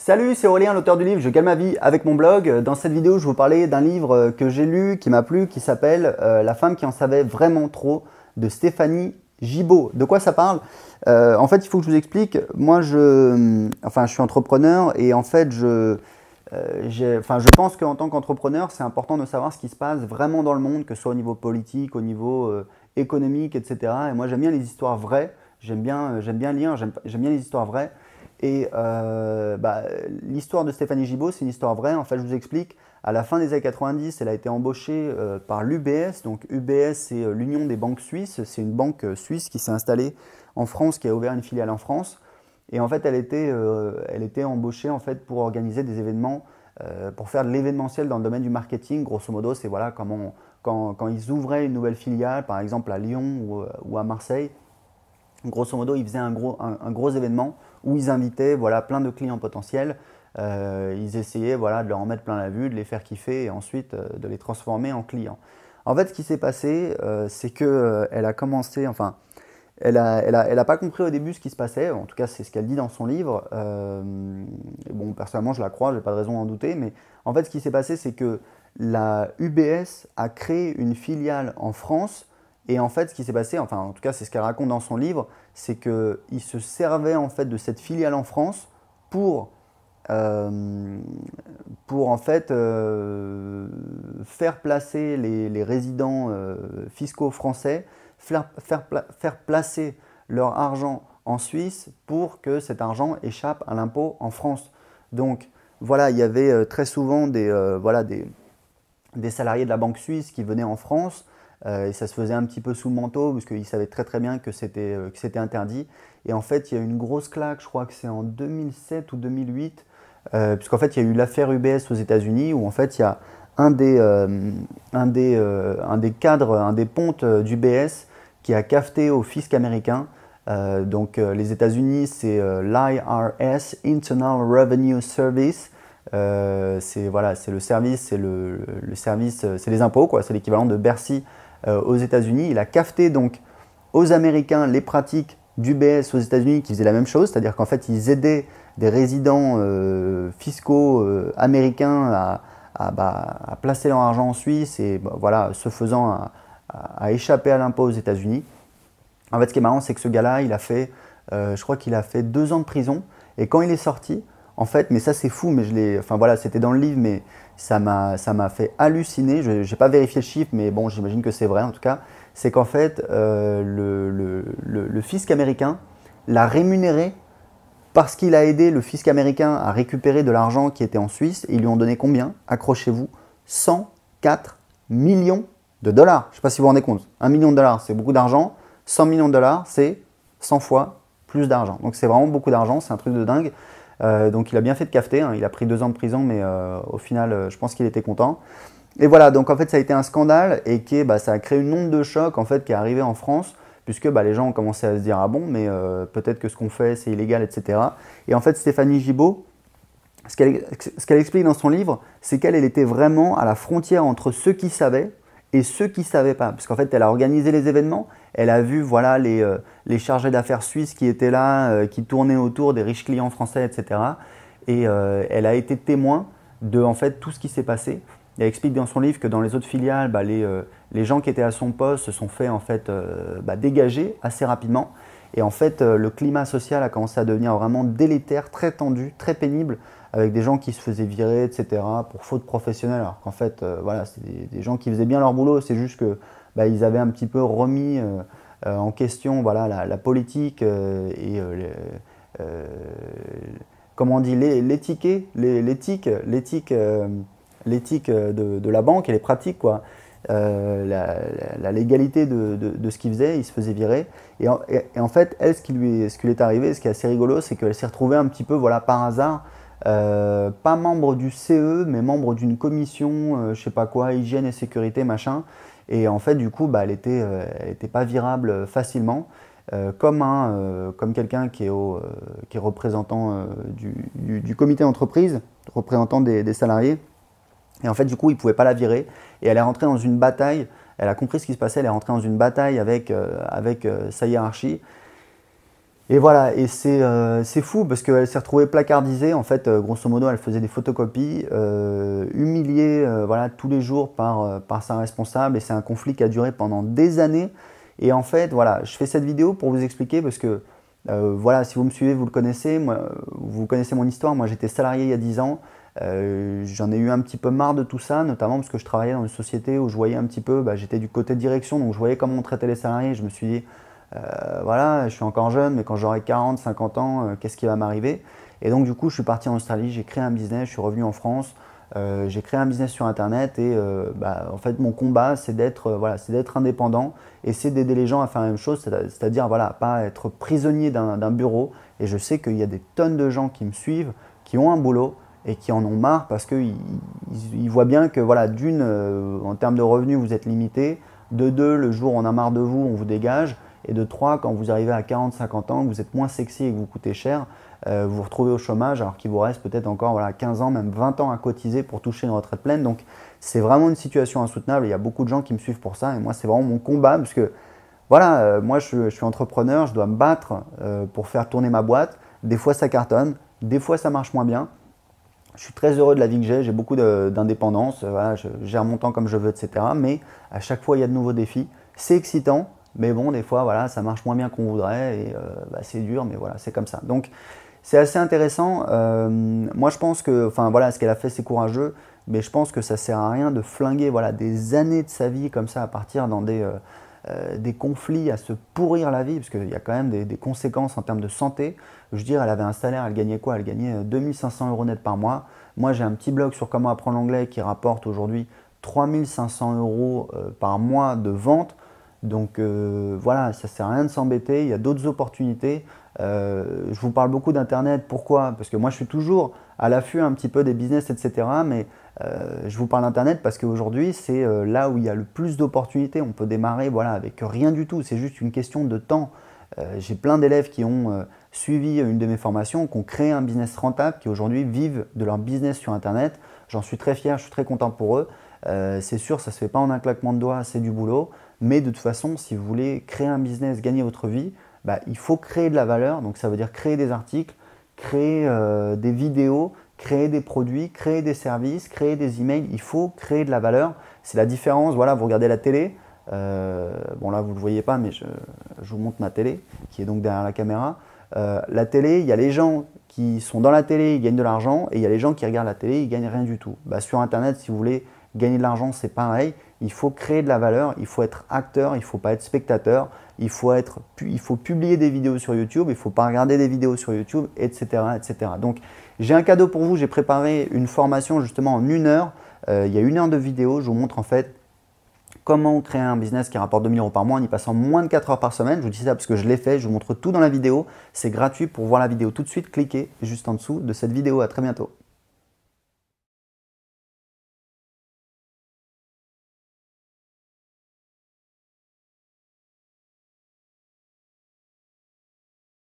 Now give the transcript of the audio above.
Salut, c'est Aurélien, l'auteur du livre Je gagne ma vie avec mon blog. Dans cette vidéo, je vais vous parler d'un livre euh, que j'ai lu, qui m'a plu, qui s'appelle euh, La femme qui en savait vraiment trop de Stéphanie Gibaud. De quoi ça parle euh, En fait, il faut que je vous explique. Moi, je, hum, enfin, je suis entrepreneur et en fait, je, enfin, je pense qu'en tant qu'entrepreneur, c'est important de savoir ce qui se passe vraiment dans le monde, que ce soit au niveau politique, au niveau économique, etc. Et moi, j'aime bien les histoires vraies. J'aime bien, j'aime bien lire, j'aime bien les histoires vraies. Et euh, bah, l'histoire de Stéphanie Gibault, c'est une histoire vraie. En fait, je vous explique. À la fin des années 90, elle a été embauchée euh, par l'UBS. Donc, UBS, c'est euh, l'Union des banques suisses. C'est une banque suisse qui s'est installée en France, qui a ouvert une filiale en France. Et en fait, elle était, elle était embauchée en fait, pour organiser des événements, pour faire de l'événementiel dans le domaine du marketing. Grosso modo, c'est voilà, comment quand, ils ouvraient une nouvelle filiale, par exemple à Lyon ou, à Marseille. Grosso modo, ils faisaient un gros, un gros événement où ils invitaient voilà, plein de clients potentiels. Euh, ils essayaient voilà, de leur en mettre plein la vue, de les faire kiffer et ensuite euh, de les transformer en clients. En fait, ce qui s'est passé, euh, c'est qu'elle elle a commencé, enfin, elle n'a elle a, pas compris au début ce qui se passait, en tout cas, c'est ce qu'elle dit dans son livre. bon, personnellement, je la crois, je n'ai pas de raison d'en douter, mais en fait, ce qui s'est passé, c'est que la UBS a créé une filiale en France et en fait, ce qui s'est passé, enfin en tout cas c'est ce qu'elle raconte dans son livre, c'est qu'il se servait en fait de cette filiale en France pour, euh, en fait euh, faire placer les, résidents euh, fiscaux français, faire, placer leur argent en Suisse pour que cet argent échappe à l'impôt en France. Donc voilà, il y avait très souvent des salariés de la Banque suisse qui venaient en France euh, et ça se faisait un petit peu sous le manteau, parce qu'ils savaient très très bien que c'était euh, interdit. Et en fait, il y a eu une grosse claque, je crois que c'est en 2007 ou 2008, euh, puisqu'en fait, il y a eu l'affaire UBS aux États-Unis, où en fait, il y a un des, un des, un des cadres, un des pontes d'UBS qui a cafeté au fisc américain. donc les États-Unis, c'est l'IRS, Internal Revenue Service. c'est voilà, c'est le service, c'est le, le, service, c'est les impôts quoi. C'est l'équivalent de Bercy euh, aux États-Unis. Il a cafeté donc aux Américains les pratiques d'UBS aux États-Unis qui faisaient la même chose, c'est-à-dire qu'en fait ils aidaient des résidents euh, fiscaux euh, américains bah, à, placer leur argent en Suisse et bah, voilà, se faisant à, à échapper à l'impôt aux États-Unis. En fait, ce qui est marrant, c'est que ce gars-là, il a fait, je crois qu'il a fait deux ans de prison et quand il est sorti, en fait, mais ça c'est fou, mais je l'ai. Enfin voilà, c'était dans le livre, mais ça m'a, ça m'a fait halluciner. Je n'ai pas vérifié le chiffre, mais bon, j'imagine que c'est vrai en tout cas. C'est qu'en fait, euh, le, fisc américain l'a rémunéré parce qu'il a aidé le fisc américain à récupérer de l'argent qui était en Suisse. ils lui ont donné combien Accrochez-vous, 104 millions de dollars. Je ne sais pas si vous vous rendez compte. 1 million de dollars, c'est beaucoup d'argent. 100 millions de dollars, c'est 100 fois plus d'argent. Donc c'est vraiment beaucoup d'argent, c'est un truc de dingue. Euh, donc il a bien fait de cafeter, hein. il a pris deux ans de prison, mais euh, au final, euh, je pense qu'il était content. Et voilà, donc en fait, ça a été un scandale et qui, bah, ça a créé une onde de choc en fait qui est arrivée en France puisque bah, les gens ont commencé à se dire ah bon, mais peut-être que ce qu'on fait c'est illégal, etc. Et en fait, Stéphanie Gibault, ce qu'elle explique dans son livre, c'est qu'elle était vraiment à la frontière entre ceux qui savaient et ceux qui ne savaient pas. Parce qu'en fait, elle a organisé les événements, elle a vu voilà, les, euh, chargés d'affaires suisses qui étaient là, euh, qui tournaient autour des riches clients français, etc. Et euh, elle a été témoin de en fait, tout ce qui s'est passé. elle explique dans son livre que dans les autres filiales, bah, les, gens qui étaient à son poste se sont fait en fait, bah, dégager assez rapidement. Et en fait, le climat social a commencé à devenir vraiment délétère, très tendu, très pénible, avec des gens qui se faisaient virer, etc., pour faute professionnelle, alors qu'en fait, euh, voilà, c'est des, gens qui faisaient bien leur boulot, c'est juste que bah, avaient un petit peu remis euh, euh, en question voilà, la, politique et comment dit, l'éthique, l'éthique, l'éthique, l'éthique de, la banque et les pratiques, quoi. La, légalité de, ce qu'ils faisaient, ils se faisaient virer. Et en, fait, elle, ce qui lui, ce qui est arrivé, ce qui est assez rigolo, c'est qu'elle s'est retrouvée un petit peu, voilà, par hasard, euh, pas membre du CE, mais membre d'une commission, euh, je sais pas quoi, hygiène et sécurité, machin. Et en fait, du coup, bah, elle n'était euh, pas virable facilement. comme un, comme quelqu'un qui, est qui est représentant du, du, comité d'entreprise, représentant des, salariés. Et en fait, du coup, il ne pouvait pas la virer. Et elle est rentrée dans une bataille. Elle a compris ce qui se passait. Elle est rentrée dans une bataille avec, avec sa hiérarchie. Et voilà, et euh, c'est fou parce qu'elle s'est retrouvée placardisée. En fait, euh, grosso modo, elle faisait des photocopies, euh, humiliée voilà, tous les jours par, par sa responsable. Et c'est un conflit qui a duré pendant des années. Et en fait, voilà, je fais cette vidéo pour vous expliquer parce que, voilà, si vous me suivez, vous le connaissez. Moi, vous connaissez mon histoire. Moi, j'étais salarié il y a 10 ans. J'en ai eu un petit peu marre de tout ça, notamment parce que je travaillais dans une société où je voyais un petit peu, bah, j'étais du côté direction, donc je voyais comment on traitait les salariés. Je me suis dit, euh, voilà, je suis encore jeune, mais quand j'aurai 40, 50 ans, euh, qu'est-ce qui va m'arriver Et donc, du coup, je suis parti en Australie, j'ai créé un business, je suis revenu en France, euh, j'ai créé un business sur Internet et bah, en fait, mon combat, c'est d'être voilà, indépendant et c'est d'aider les gens à faire la même chose, c'est-à-dire voilà, pas être prisonnier d'un bureau. Et je sais qu'il y a des tonnes de gens qui me suivent, qui ont un boulot, et qui en ont marre parce qu'ils voient bien que voilà, d'une, en termes de revenus, vous êtes limité, de deux, le jour on a marre de vous, on vous dégage, et de trois, quand vous arrivez à 40-50 ans, que vous êtes moins sexy et que vous coûtez cher, euh, vous vous retrouvez au chômage alors qu'il vous reste peut-être encore voilà, 15 ans, même 20 ans à cotiser pour toucher une retraite pleine. Donc c'est vraiment une situation insoutenable. Il y a beaucoup de gens qui me suivent pour ça. Et moi, c'est vraiment mon combat parce que voilà, euh, moi je, suis entrepreneur, je dois me battre euh, pour faire tourner ma boîte. Des fois ça cartonne, des fois ça marche moins bien. Je suis très heureux de la vie que j'ai, j'ai beaucoup d'indépendance, voilà, je gère mon temps comme je veux, etc. Mais à chaque fois, il y a de nouveaux défis. C'est excitant, mais bon, des fois, voilà, ça marche moins bien qu'on voudrait et euh, bah, c'est dur, mais voilà, c'est comme ça. Donc, c'est assez intéressant. Euh, moi, je pense que, enfin, voilà, ce qu'elle a fait, c'est courageux mais je pense que ça sert à rien de flinguer voilà, des années de sa vie comme ça à partir dans des, euh, conflits, à se pourrir la vie, parce qu'il y a quand même des, des, conséquences en termes de santé. Je veux dire, elle avait un salaire, elle gagnait quoi Elle gagnait 2500 euros net par mois. Moi, j'ai un petit blog sur comment apprendre l'anglais qui rapporte aujourd'hui 3500 euros par mois de vente. Donc euh, voilà, ça ne sert à rien de s'embêter, il y a d'autres opportunités. Euh, je vous parle beaucoup d'Internet, pourquoi Parce que moi je suis toujours à l'affût un petit peu des business, etc. Mais euh, je vous parle d'Internet parce qu'aujourd'hui c'est là où il y a le plus d'opportunités. On peut démarrer avec rien du tout, c'est juste une question de temps. J'ai plein d'élèves qui ont suivi une de mes formations, qui ont créé un business rentable, qui aujourd'hui vivent de leur business sur Internet. J'en suis très fier, je suis très content pour eux. c'est sûr, ça ne se fait pas en un claquement de doigts, c'est du boulot. Mais de toute façon, si vous voulez créer un business, gagner votre vie, bah, il faut créer de la valeur. Donc ça veut dire créer des articles, créer euh, des vidéos, créer des produits, créer des services, créer des emails. Il faut créer de la valeur. C'est la différence. Voilà, vous regardez la télé. Euh, bon là, vous ne le voyez pas, mais je, vous montre ma télé, qui est donc derrière la caméra. Euh, la télé, il y a les gens qui sont dans la télé, ils gagnent de l'argent, et il y a les gens qui regardent la télé, ils gagnent rien du tout. Bah, sur Internet, si vous voulez gagner de l'argent, c'est pareil il faut créer de la valeur, il faut être acteur, il ne faut pas être spectateur, il faut, être, il faut publier des vidéos sur YouTube, il ne faut pas regarder des vidéos sur YouTube, etc. etc. Donc j'ai un cadeau pour vous, j'ai préparé une formation justement en une heure, euh, il y a une heure de vidéo, je vous montre en fait comment créer un business qui rapporte 2000 euros par mois en y passant moins de 4 heures par semaine. Je vous dis ça parce que je l'ai fait, je vous montre tout dans la vidéo, c'est gratuit pour voir la vidéo tout de suite, cliquez juste en dessous de cette vidéo, à très bientôt.